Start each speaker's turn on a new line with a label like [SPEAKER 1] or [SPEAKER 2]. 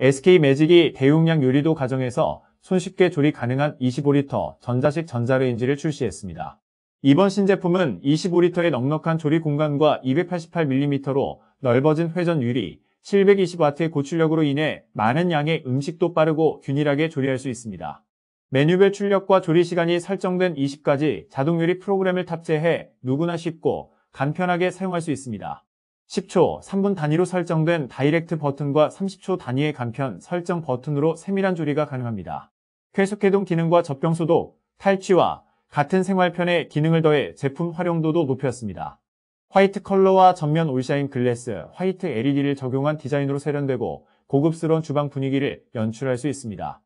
[SPEAKER 1] SK 매직이 대용량 유리도 가정에서 손쉽게 조리 가능한 25리터 전자식 전자레인지를 출시했습니다. 이번 신제품은 25리터의 넉넉한 조리 공간과 288mm로 넓어진 회전 유리, 720W의 고출력으로 인해 많은 양의 음식도 빠르고 균일하게 조리할 수 있습니다. 메뉴별 출력과 조리 시간이 설정된 20가지 자동 요리 프로그램을 탑재해 누구나 쉽고 간편하게 사용할 수 있습니다. 10초, 3분 단위로 설정된 다이렉트 버튼과 30초 단위의 간편 설정 버튼으로 세밀한 조리가 가능합니다. 쾌속 해동 기능과 접경수도, 탈취와 같은 생활편의 기능을 더해 제품 활용도도 높였습니다. 화이트 컬러와 전면 올샤인 글래스, 화이트 LED를 적용한 디자인으로 세련되고 고급스러운 주방 분위기를 연출할 수 있습니다.